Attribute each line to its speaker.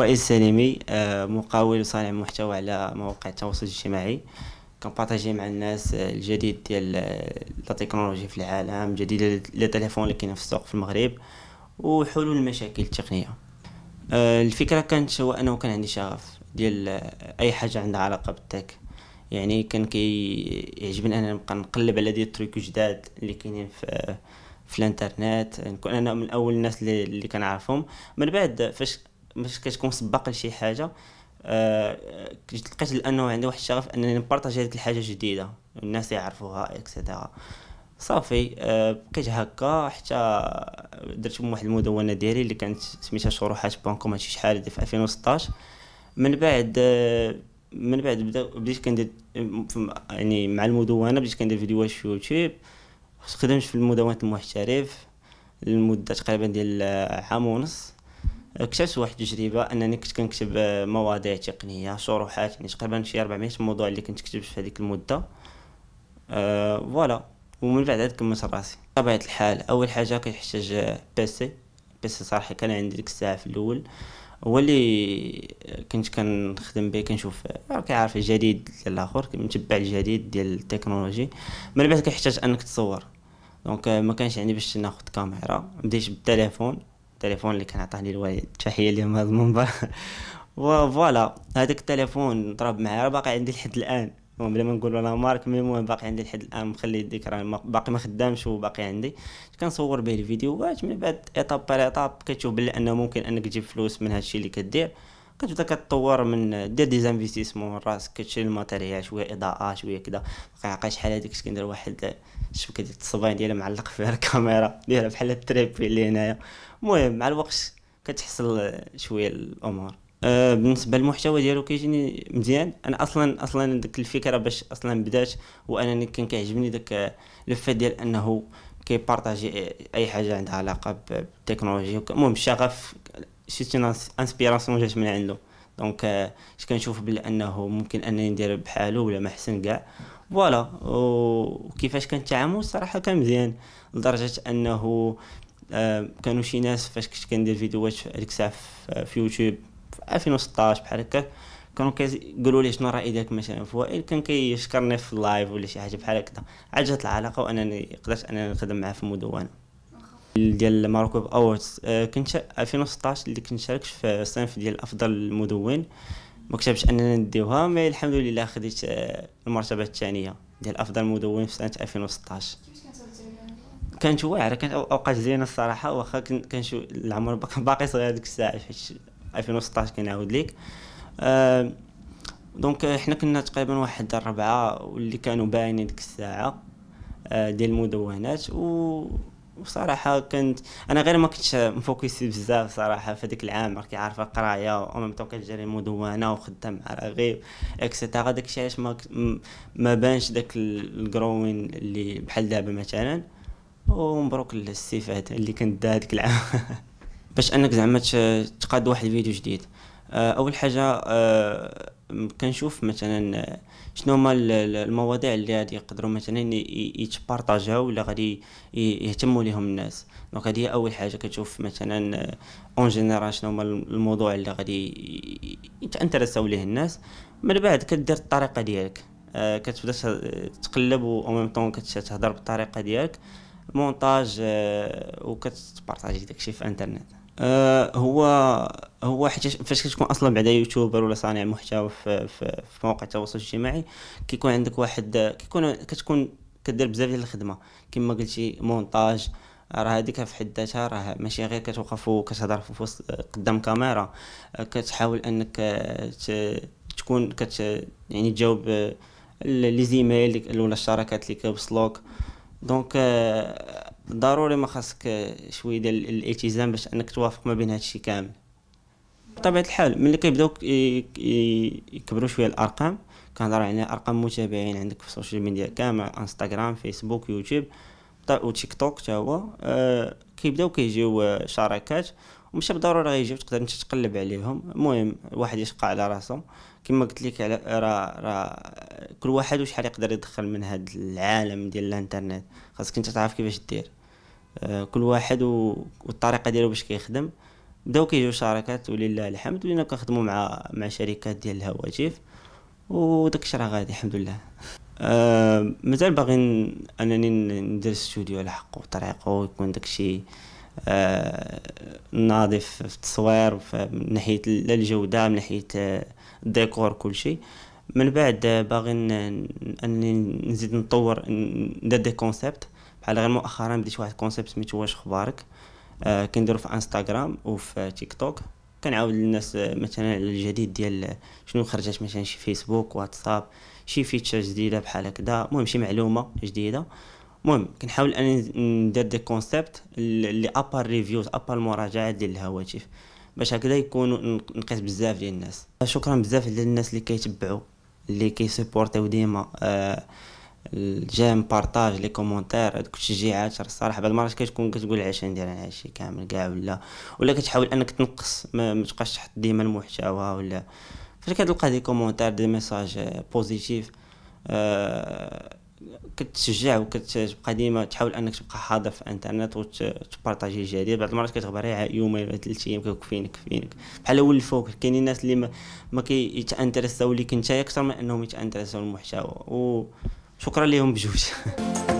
Speaker 1: وائل السليمي آه، مقاول وصانع محتوى على مواقع التواصل الاجتماعي كنبارطاجي مع الناس آه، الجديد ديال آه، لا تكنولوجي في العالم جديد لي تليفون اللي كاين في السوق في المغرب وحلول المشاكل التقنيه الفكره كانت هو انه كان عندي شغف ديال اي حاجه عندها علاقه بالتك يعني كان كيعجبني انا نبقى نقلب على ديال التريك جداد اللي كاينين في في الانترنت نكون انا من اول الناس اللي, اللي كنعرفهم من بعد فاش ملي كتكون سباق لشي حاجه أه لقيت لانه عندي واحد الشغف انني نبارطاجي هذيك الحاجه جديده الناس يعرفوها اكسيتيرا صافي أه بقيت هكا حتى درت واحد المدونه ديالي اللي كانت سميتها شروحات بون كوم هادشي شحال في 2016 من بعد أه من بعد بديت كندير يعني مع المدونه بديت كندير فيديوهات في يوتيوب خدمت في المدونة المحترف لمدة تقريبا ديال آه، عام ونص كسرت واحد التجربه انني كنت كنكتب آه، مواضيع تقنيه شروحات يعني تقريبا شي 400 موضوع اللي كنت كتبت في هذيك المده أه فوالا ومن بعد عاد كملت راسي طبيعه الحال اول حاجه كنحتاج آه، بيسي بيسي صراحه كان عندي ديك الساعه في الاول هو اللي آه، كنت كنخدم به كنشوف كيعرف الجديد ديال الاخر متبع الجديد ديال التكنولوجي من بعد كيحتاج انك تصور دونك ما كانش عندي باش ناخذ كاميرا بديت بالتليفون التليفون اللي كان عطاني الوالد تحيه لي من هذا المنبر وفوالا هذاك التليفون ضرب معايا باقي عندي لحد الان بلا ما نقول ولا مارك مي المهم باقي عندي لحد الان مخلي الذكرى باقي ما خدامش وباقي عندي كنصور به الفيديوهات من بعد ايطاب بار ايطاب كتشوف بلي انه ممكن انك تجيب فلوس من هادشي اللي كدير كتبدا كتطور من دير دي زانفيستيسمون راسك كتشري الماتيريال شويه اضاءه شويه كدا كنعقا شحال هاديك كنت كندير واحد الشبكه ديال الصباين ديالها معلق فيها الكاميرا دايره بحال التريبي اللي هنايا المهم مع الوقت كتحصل شويه الامور أه بالنسبه للمحتوى ديالو كيجيني مزيان انا اصلا اصلا ديك الفكره باش اصلا بدات وانني كان كيعجبني داك اللفه ديال انه كيبارطاجي اي حاجه عندها علاقه بالتكنولوجيا المهم الشغف شي انسبيراسيون جات من عنده دونك اش كنشوف بلي انه ممكن انني ندير بحالو ولا ما احسن كاع فوالا وكيفاش كان التعامل الصراحه كان مزيان لدرجه انه euh, كانوا شي ناس فاش كنت كندير فيديوهات هذيك الساعه في يوتيوب في 2016 بحال هكاك كانوا كيقولوا لي شنو الراي ديالك مثلا في وائل كان كيشكرني في اللايف ولا شي حاجه بحال هكذا عاد جات العلاقه وانني قدرت انني نخدم معاه في المدونه ديال الماروكو اوردز آه، كنت 2016 اللي كنت شاركت في الصنف ديال افضل المدون ما كتبش اننا نديوها مي الحمد لله خديت آه، المرتبه الثانيه ديال افضل مدون في سنه 2016 كانت واعره كانت اوقات زينه الصراحه واخا كان العمر باقي صغير ديك الساعه حيت 2016 كنعاود ليك أه دونك حنا كنا تقريبا واحد الربعه واللي كانوا باينين ديك الساعه آه، ديال المدونات و وصراحه كنت انا غير ما كنتش مفوكسي بزاف صراحه في هذاك العام راكي عارفه قرايه وميم تو كنجري مدونه وخدام مع رغيب اكسيتيرا داكشي علاش ما ما بانش داك الكروين اللي بحال دابا مثلا ومبروك للسي هذا اللي كنت دا هذاك العام باش انك زعما تقاد واحد الفيديو جديد اول حاجه أه كنشوف مثلا آه، شنو هما المواضيع اللي غادي يقدروا مثلا يتبارطاجاو ولا غادي يهتموا ليهم الناس دونك هذه اول حاجه كتشوف مثلا اون آه، جينيرال شنو هما الموضوع اللي غادي يتانترساو ليه الناس من بعد كدير الطريقه ديالك آه، كتبدا تقلب و ميم طون كتهضر بالطريقه ديالك مونتاج وكتبارطاجي داكشي في انترنت آه، هو هو حيت فاش كتكون اصلا بعدا يوتيوبر ولا صانع محتوى في, في, في مواقع التواصل الاجتماعي كيكون عندك واحد كيكون كتكون كدير بزاف ديال الخدمه كما قلتي مونتاج راه هذيك في حد ذاتها راه ماشي غير كتوقف وكتهضر في وسط قدام كاميرا آه، كتحاول انك آه، تكون كت يعني تجاوب لي زيميل ولا الشراكات اللي كيوصلوك دونك ضروري ما خاصك شويه ديال الالتزام باش انك توافق ما بين هادشي كامل بطبيعه الحال ملي كيبداو يكبروا شويه الارقام كنهضر على ارقام متابعين عندك في السوشيال ميديا كامل انستغرام فيسبوك يوتيوب وتيك توك حتى هو آه، كيبداو كيجيو آه، شراكات ومش بالضروره غيجيو تقدر انت تقلب عليهم المهم الواحد يشقى على راسو كما قلت لك على راه را كل واحد وشحال يقدر يدخل من هذا العالم ديال الانترنت خاصك انت تعرف كيفاش دير آه، كل واحد و... والطريقه ديالو باش كيخدم بداو كيجيو شراكات ولله الحمد ولينا كنخدمو مع مع شركات ديال الهواتف وداكشي راه غادي الحمد لله آه، مازال باغي انني ندير استوديو على حقه وطريقه ويكون داكشي آه، ناضف في التصوير من ناحيه الجوده من ناحيه آه، الديكور كل شيء من بعد آه، باغي اني نزيد نطور ندير دي كونسيبت بحال غير مؤخرا بديت واحد كونسيبت سميتو واش اخبارك آه كنديرو في انستغرام وفي تيك توك كنعاود للناس مثلا الجديد ديال شنو خرجت مثلا شي فيسبوك واتساب شي فيتشر جديده بحال هكذا المهم شي معلومه جديده المهم كنحاول انني ندير دي كونسيبت اللي ابار ريفيوز ابار المراجعات ديال الهواتف باش هكذا يكونوا نقيس بزاف ديال الناس شكرا بزاف للناس اللي كيتبعوا اللي كيسبورتيو ديما آه، الجيم بارطاج لي كومونتير هادوك التشجيعات الصراحه بعض المرات كتكون كتقول عشان ندير انا هادشي كامل كاع ولا ولا كتحاول انك تنقص ما, ما تبقاش تحط ديما المحتوى ولا فاش كتلقى دي كومونتير دي ميساج بوزيتيف آه كتشجع وكتبقى ديما تحاول انك تبقى حاضر في الانترنت وتبارطاجي الجديد بعض المرات كتغبر غير يومين ولا ثلاث ايام كيكفيني كفينك بحال اول الفوق كاينين الناس اللي ما, ما كيتانترساو ليك انت اكثر من انهم يتانترساو المحتوى وشكرا لهم بجوج